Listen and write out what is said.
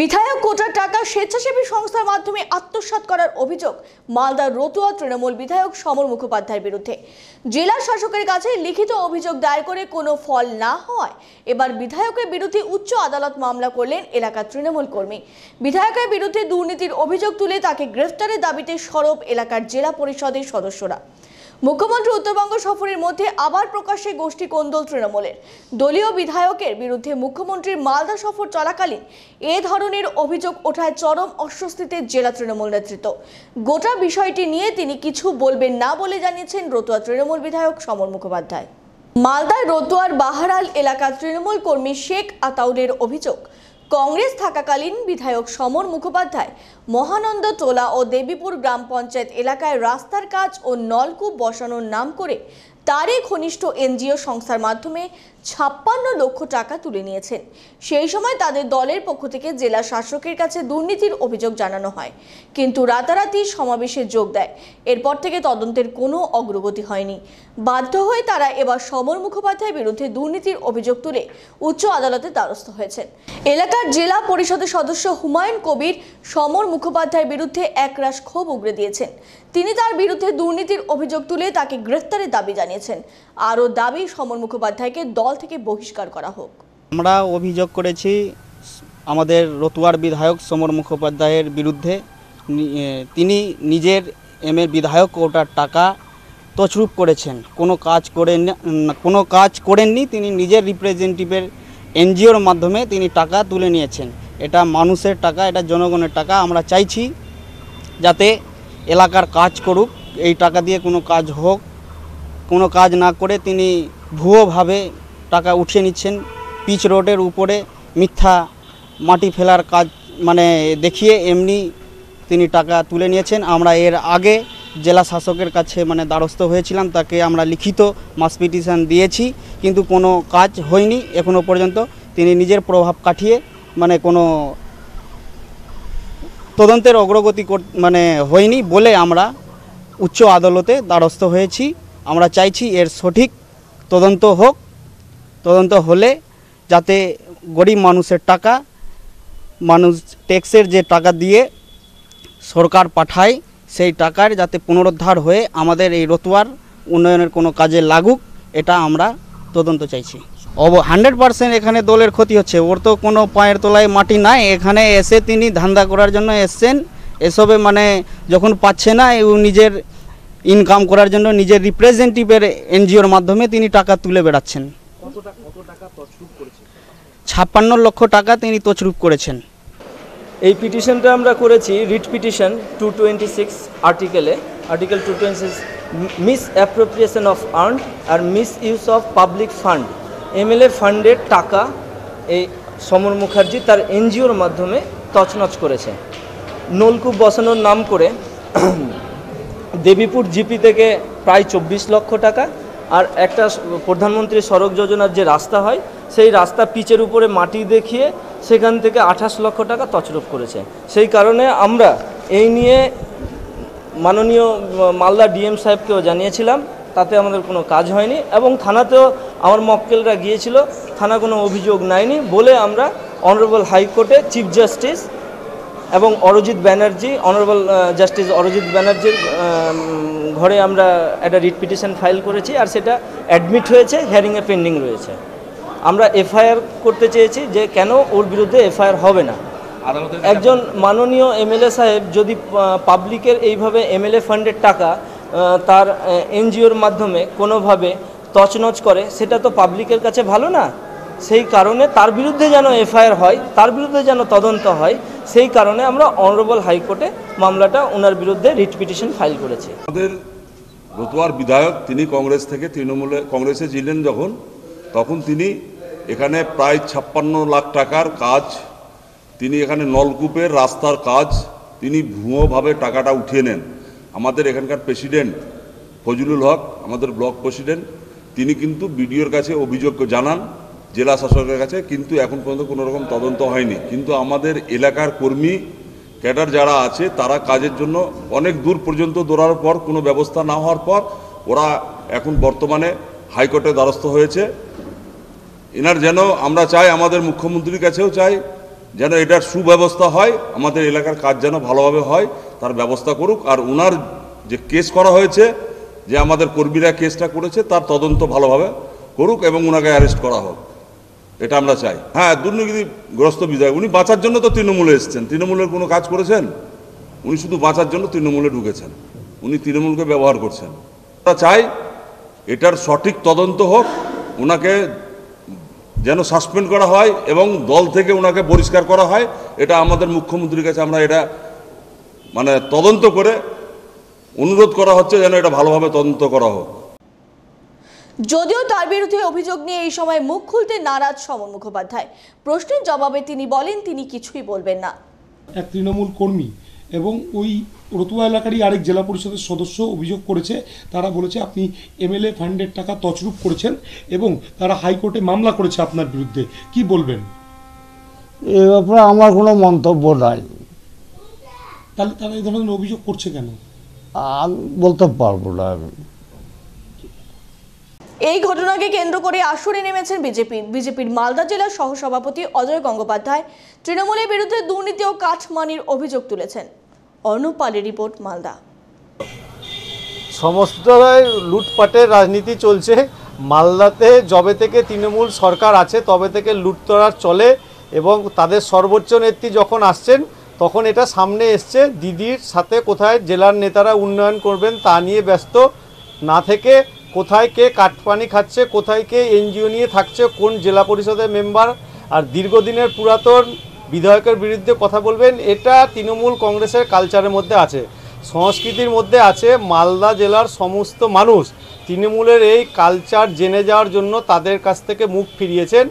বিধায়ক কোটার টাকা স্বেচ্ছাসেবী সংস্থার মাধ্যমে আত্মসাৎ করার অভিযোগ মালদার রতুয়া তৃণমূল বিধায়ক সমর মুখোপাধ্যায়ের বিরুদ্ধে জেলা শাসকের কাছে লিখিত অভিযোগ দায়ের করে কোনো ফল না হয় এবার বিধায়কের বিরুদ্ধে উচ্চ আদালত মামলা করলেন এলাকার তৃণমূল কর্মী বিধায়কের বিরুদ্ধে দুর্নীতির অভিযোগ তুলে তাকে গ্রেফতারের দাবিতে সরব এলাকার জেলা পরিষদের সদস্যরা মুখ্যমন্ত্রী উত্তরবঙ্গ সফরের মধ্যে আবার প্রকাশ্যে গোষ্ঠী কোন্দল তৃণমূলের দলীয় বিধায়কের বিরুদ্ধে মুখ্যমন্ত্রীর মালদা সফর চলাকালীন এ ধরনের অভিযোগ ওঠায় চরম অস্বস্তিতে জেলা তৃণমূল নেতৃত্ব গোটা বিষয়টি নিয়ে তিনি কিছু বলবেন না বলে জানিয়েছেন রতুয়া তৃণমূল বিধায়ক সমর মুখোপাধ্যায় মালদায় রতুয়ার বাহারাল এলাকার তৃণমূল কর্মী শেখ আতাউলের অভিযোগ কংগ্রেস থাকাকালীন বিধায়ক সমর মুখোপাধ্যায় মহানন্দ টোলা ও দেবীপুর গ্রাম পঞ্চায়েত এলাকায় রাস্তার কাজ ও নলকূপ বসানোর নাম করে তারই ঘনিষ্ঠ এনজিও সংস্থার মাধ্যমে ছাপ্পান্ন লক্ষ টাকা তুলে নিয়েছেন সেই সময় তাদের দলের পক্ষ থেকে জেলা শাসকের কাছে দুর্নীতির অভিযোগ জানানো হয় কিন্তু রাতারাতি সমাবেশে যোগ দেয় এরপর থেকে তদন্তের কোনো অগ্রগতি হয়নি বাধ্য হয়ে তারা এবার সমর মুখোপাধ্যায়ের বিরুদ্ধে দুর্নীতির অভিযোগ তুলে উচ্চ আদালতে দ্বারস্থ হয়েছেন এলাকার জেলা পরিষদের সদস্য হুমায়ুন কবির সমর মুখোপাধ্যায়ের বিরুদ্ধে একরাশ ক্ষোভ উগড়ে দিয়েছেন তিনি তার বিরুদ্ধে দুর্নীতির অভিযোগ তুলে তাকে গ্রেফতারের দাবি জানিয়েছেন আরও দাবি সমর মুখোপাধ্যায়কে দল থেকে বহিষ্কার করা হোক আমরা অভিযোগ করেছি আমাদের রতুয়ার বিধায়ক সমর মুখোপাধ্যায়ের বিরুদ্ধে তিনি নিজের এম এর বিধায়ক ওটার টাকা তছরূপ করেছেন কোনো কাজ করে কোনো কাজ করেননি তিনি নিজের রিপ্রেজেন্টেটিভের এনজিওর মাধ্যমে তিনি টাকা তুলে নিয়েছেন এটা মানুষের টাকা এটা জনগণের টাকা আমরা চাইছি যাতে এলাকার কাজ করুক এই টাকা দিয়ে কোনো কাজ হোক কোনো কাজ না করে তিনি ভুয়োভাবে টাকা উঠিয়ে নিচ্ছেন পিচ রোডের উপরে মিথ্যা মাটি ফেলার কাজ মানে দেখিয়ে এমনি তিনি টাকা তুলে নিয়েছেন আমরা এর আগে জেলা শাসকের কাছে মানে দ্বারস্থ হয়েছিলাম তাকে আমরা লিখিত মাস পিটিশন দিয়েছি কিন্তু কোনো কাজ হয়নি এখনও পর্যন্ত তিনি নিজের প্রভাব কাটিয়ে মানে কোনো তদন্তের অগ্রগতি মানে হয়নি বলে আমরা উচ্চ আদালতে দ্বারস্থ হয়েছি আমরা চাইছি এর সঠিক তদন্ত হোক তদন্ত হলে যাতে গরিব মানুষের টাকা মানুষ ট্যাক্সের যে টাকা দিয়ে সরকার পাঠায় সেই টাকার যাতে পুনরুদ্ধার হয়ে আমাদের এই রতুয়ার উন্নয়নের কোনো কাজে লাগুক এটা আমরা তদন্ত চাইছি হান্ড্রেড পার্সেন্ট এখানে দলের ক্ষতি হচ্ছে ওর তো কোনো পায়ের তলায় মাটি নাই এখানে এসে তিনি ধান্দা করার জন্য এসছেন এসবে মানে যখন পাচ্ছে না ও নিজের ইনকাম করার জন্য নিজের রিপ্রেজেন্টেটিভের এনজিওর মাধ্যমে তিনি টাকা তুলে বেড়াচ্ছেন ছাপ্পান্ন লক্ষ টাকা তিনি তছরুপ করেছেন এই পিটিশনটা আমরা করেছি writ petition two twenty six আর্টিকেলে article two twenty six misappropriation of earn আর misuse of public fund MLA ফান্ডের টাকা এই সমর মুখার্জি তার এনজিওর মাধ্যমে তছনছ করেছে নলকূপ বসানোর নাম করে দেবীপুর জিপি থেকে প্রায় চব্বিশ লক্ষ টাকা আর একটা প্রধানমন্ত্রী সড়ক যোজনার যে রাস্তা হয় সেই রাস্তা পিচের উপরে মাটি দেখিয়ে সেখান থেকে আঠাশ লক্ষ টাকা তছরুপ করেছে সেই কারণে আমরা এই নিয়ে মাননীয় মালদা ডিএম সাহেবকেও জানিয়েছিলাম তাতে আমাদের কোনো কাজ হয়নি এবং থানাতেও আমার মক্কেলরা গিয়েছিল থানা কোনো অভিযোগ নাইনি বলে আমরা অনারেবল হাইকোর্টে চিফ জাস্টিস এবং অরজিৎ ব্যানার্জি অনারেবল জাস্টিস অরজিৎ ব্যানার্জির ঘরে আমরা একটা রিট পিটিশন ফাইল করেছি আর সেটা অ্যাডমিট হয়েছে হ্যারিংয়ে পেন্ডিং রয়েছে আমরা এফআইআর করতে চেয়েছি যে কেন ওর বিরুদ্ধে এফআইআর হবে না একজন মাননীয় এমএলএ সাহেব যদি পাবলিকের এইভাবে এমএলএ ফান্ডের টাকা তার এনজিওর মাধ্যমে কোনোভাবে তছনছ করে সেটা তো পাবলিকের কাছে ভালো না সেই কারণে তার বিরুদ্ধে যেন এফআইআর হয় তার বিরুদ্ধে যেন তদন্ত হয় সেই কারণে আমরা অনারেবল হাইকোর্টে মামলাটা ওনার বিরুদ্ধে রিট পিটিশন ফাইল করেছি আমাদের রতুয়ার বিধায়ক তিনি কংগ্রেস থেকে তৃণমূলে কংগ্রেসে ছিলেন যখন তখন তিনি এখানে প্রায় ছাপ্পান্ন লাখ টাকার কাজ তিনি এখানে নলকূপের রাস্তার কাজ তিনি ভুয়োভাবে টাকাটা উঠিয়ে নেন আমাদের এখানকার প্রেসিডেন্ট ফজলুল হক আমাদের ব্লক প্রেসিডেন্ট তিনি কিন্তু বিডিওর কাছে অভিযোগ জানান জেলা শাসকের কাছে কিন্তু এখন পর্যন্ত কোনো রকম তদন্ত হয়নি কিন্তু আমাদের এলাকার কর্মী ক্যাডার যারা আছে তারা কাজের জন্য অনেক দূর পর্যন্ত দৌড়ার পর কোনো ব্যবস্থা না হওয়ার পর ওরা এখন বর্তমানে হাইকোর্টে দ্বারস্থ হয়েছে এনার যেন আমরা চাই আমাদের মুখ্যমন্ত্রীর কাছেও চাই যেন এটার সুব্যবস্থা হয় আমাদের এলাকার কাজ যেন ভালোভাবে হয় তার ব্যবস্থা করুক আর ওনার যে কেস করা হয়েছে যে আমাদের কর্মীরা কেসটা করেছে তার তদন্ত ভালোভাবে করুক এবং ওনাকে অ্যারেস্ট করা হোক এটা আমরা চাই হ্যাঁ দুর্নীতিগ্রস্ত বিধায়ক উনি বাঁচার জন্য তো তৃণমূলে এসছেন তৃণমূলের কোনো কাজ করেছেন উনি শুধু বাঁচার জন্য তৃণমূলে ঢুকেছেন উনি তৃণমূলকে ব্যবহার করছেন আমরা চাই এটার সঠিক তদন্ত হোক ওনাকে যেন সাসপেন্ড করা হয় এবং দল থেকে ওনাকে পরিষ্কার করা হয় এটা আমাদের মুখ্যমন্ত্রীর কাছে আমরা এটা মানে তদন্ত করে অনুরোধ করা হচ্ছে যেন এটা ভালোভাবে তদন্ত করা হোক যদিও তার বিরুদ্ধে অভিযোগ নিয়ে এই সময় মুখ খুলতে নারাজ সমন মুখোপাধ্যায় প্রশ্নের জবাবে তিনি বলেন তিনি কিছুই বলবেন না এক তৃণমূল কর্মী এবং ওই রতুয়া এলাকারই আরেক জেলা পরিষদের সদস্য অভিযোগ করেছে তারা বলেছে আপনি এমএলএ ফান্ডের টাকা তছরূপ করেছেন এবং তারা হাইকোর্টে মামলা করেছে আপনার বিরুদ্ধে কি বলবেন এ ব্যাপারে আমার কোনো মন্তব্য নাই তাহলে তারা এই ধরনের অভিযোগ করছে কেন বলতে পারবো না এই ঘটনাকে কেন্দ্র করে আসরে নেমেছেন বিজেপি বিজেপির মালদা জেলার সহসভাপতি অজয় গঙ্গোপাধ্যায় তৃণমূলের বিরুদ্ধে দুর্নীতি ও কাঠমানির অভিযোগ তুলেছেন অনুপালের রিপোর্ট মালদা সমস্ত লুটপাটের রাজনীতি চলছে মালদাতে জবে থেকে তৃণমূল সরকার আছে তবে থেকে লুটতরার চলে এবং তাদের সর্বোচ্চ নেত্রী যখন আসছেন তখন এটা সামনে এসছে দিদির সাথে কোথায় জেলার নেতারা উন্নয়ন করবেন তা নিয়ে ব্যস্ত না থেকে কোথায় কে কাঠপানি খাচ্ছে কোথায় কে এনজিও নিয়ে থাকছে কোন জেলা পরিষদের মেম্বার আর দীর্ঘদিনের পুরাতন বিধায়কের বিরুদ্ধে কথা বলবেন এটা তৃণমূল কংগ্রেসের কালচারের মধ্যে আছে সংস্কৃতির মধ্যে আছে মালদা জেলার সমস্ত মানুষ তৃণমূলের এই কালচার জেনে যাওয়ার জন্য তাদের কাছ থেকে মুখ ফিরিয়েছেন